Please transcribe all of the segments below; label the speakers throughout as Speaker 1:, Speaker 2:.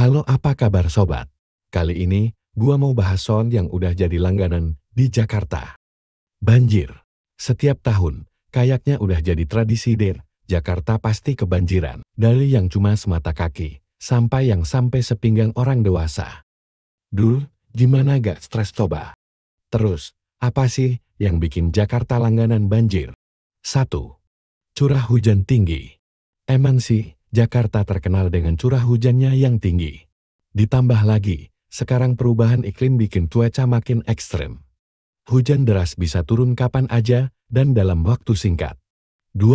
Speaker 1: Halo apa kabar sobat? Kali ini, gua mau bahas sound yang udah jadi langganan di Jakarta. Banjir. Setiap tahun, kayaknya udah jadi tradisi der, Jakarta pasti kebanjiran. Dari yang cuma semata kaki, sampai yang sampai sepinggang orang dewasa. Dul, gimana gak stres toba. Terus, apa sih yang bikin Jakarta langganan banjir? 1. Curah hujan tinggi. Emang sih, Jakarta terkenal dengan curah hujannya yang tinggi. Ditambah lagi, sekarang perubahan iklim bikin cuaca makin ekstrim. Hujan deras bisa turun kapan aja dan dalam waktu singkat. 2.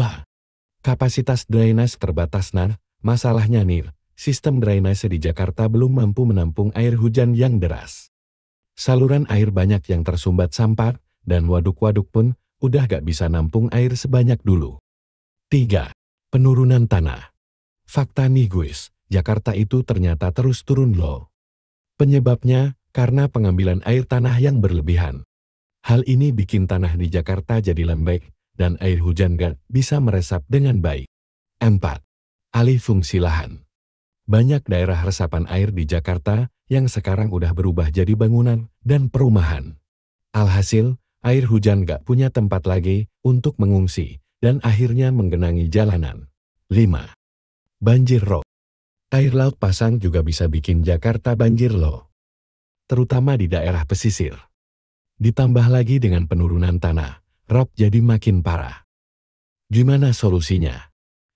Speaker 1: Kapasitas drainase terbatas nan. masalahnya nih, sistem drainase di Jakarta belum mampu menampung air hujan yang deras. Saluran air banyak yang tersumbat sampah, dan waduk-waduk pun udah gak bisa nampung air sebanyak dulu. 3. Penurunan tanah Fakta nih guys, Jakarta itu ternyata terus turun loh. Penyebabnya, karena pengambilan air tanah yang berlebihan. Hal ini bikin tanah di Jakarta jadi lembek, dan air hujan gak bisa meresap dengan baik. 4. Alih fungsi lahan Banyak daerah resapan air di Jakarta yang sekarang udah berubah jadi bangunan dan perumahan. Alhasil, air hujan gak punya tempat lagi untuk mengungsi, dan akhirnya menggenangi jalanan. 5. Banjir rok. Air laut pasang juga bisa bikin Jakarta banjir loh. Terutama di daerah pesisir. Ditambah lagi dengan penurunan tanah, rob jadi makin parah. Gimana solusinya?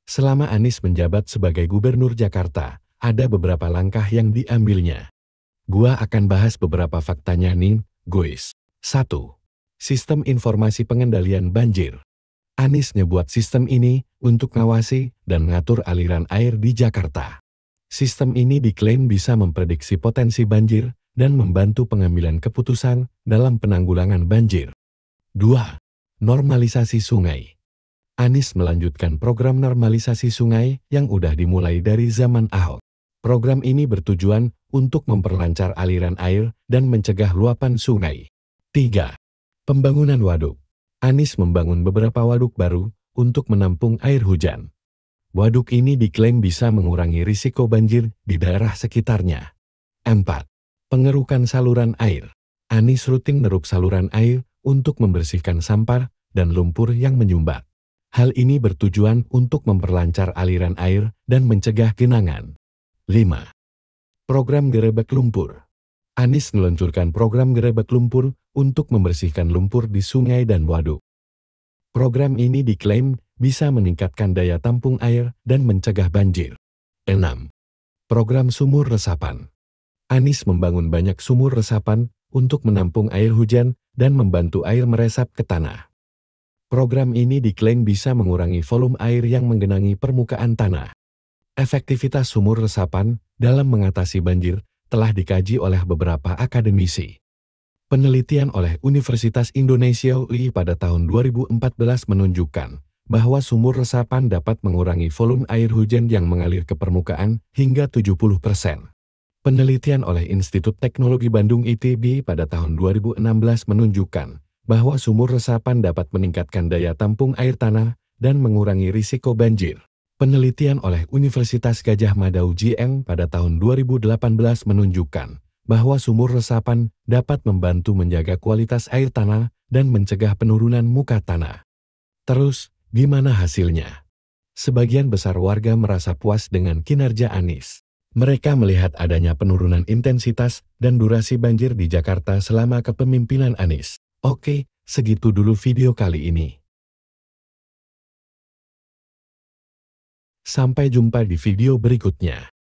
Speaker 1: Selama Anies menjabat sebagai Gubernur Jakarta, ada beberapa langkah yang diambilnya. Gua akan bahas beberapa faktanya nih, guys. 1. Sistem Informasi Pengendalian Banjir Anies nyebut sistem ini untuk ngawasi dan mengatur aliran air di Jakarta. Sistem ini diklaim bisa memprediksi potensi banjir dan membantu pengambilan keputusan dalam penanggulangan banjir. 2. Normalisasi sungai. Anies melanjutkan program normalisasi sungai yang udah dimulai dari zaman Ahok. Program ini bertujuan untuk memperlancar aliran air dan mencegah luapan sungai. 3. Pembangunan waduk. Anies membangun beberapa waduk baru untuk menampung air hujan. Waduk ini diklaim bisa mengurangi risiko banjir di daerah sekitarnya. 4. Pengerukan saluran air. Anies rutin meruk saluran air untuk membersihkan sampar dan lumpur yang menyumbat. Hal ini bertujuan untuk memperlancar aliran air dan mencegah genangan. 5. Program Gerebek Lumpur Anies meluncurkan program Gerebek Lumpur untuk membersihkan lumpur di sungai dan waduk. Program ini diklaim bisa meningkatkan daya tampung air dan mencegah banjir. 6. Program Sumur Resapan Anies membangun banyak sumur resapan untuk menampung air hujan dan membantu air meresap ke tanah. Program ini diklaim bisa mengurangi volume air yang menggenangi permukaan tanah. Efektivitas sumur resapan dalam mengatasi banjir telah dikaji oleh beberapa akademisi. Penelitian oleh Universitas Indonesia UI pada tahun 2014 menunjukkan bahwa sumur resapan dapat mengurangi volume air hujan yang mengalir ke permukaan hingga 70 persen. Penelitian oleh Institut Teknologi Bandung ITB pada tahun 2016 menunjukkan bahwa sumur resapan dapat meningkatkan daya tampung air tanah dan mengurangi risiko banjir. Penelitian oleh Universitas Gajah Mada UGM pada tahun 2018 menunjukkan bahwa sumur resapan dapat membantu menjaga kualitas air tanah dan mencegah penurunan muka tanah. Terus, gimana hasilnya? Sebagian besar warga merasa puas dengan kinerja Anies. Mereka melihat adanya penurunan intensitas dan durasi banjir di Jakarta selama kepemimpinan Anies. Oke, segitu dulu video kali ini. Sampai jumpa di video berikutnya.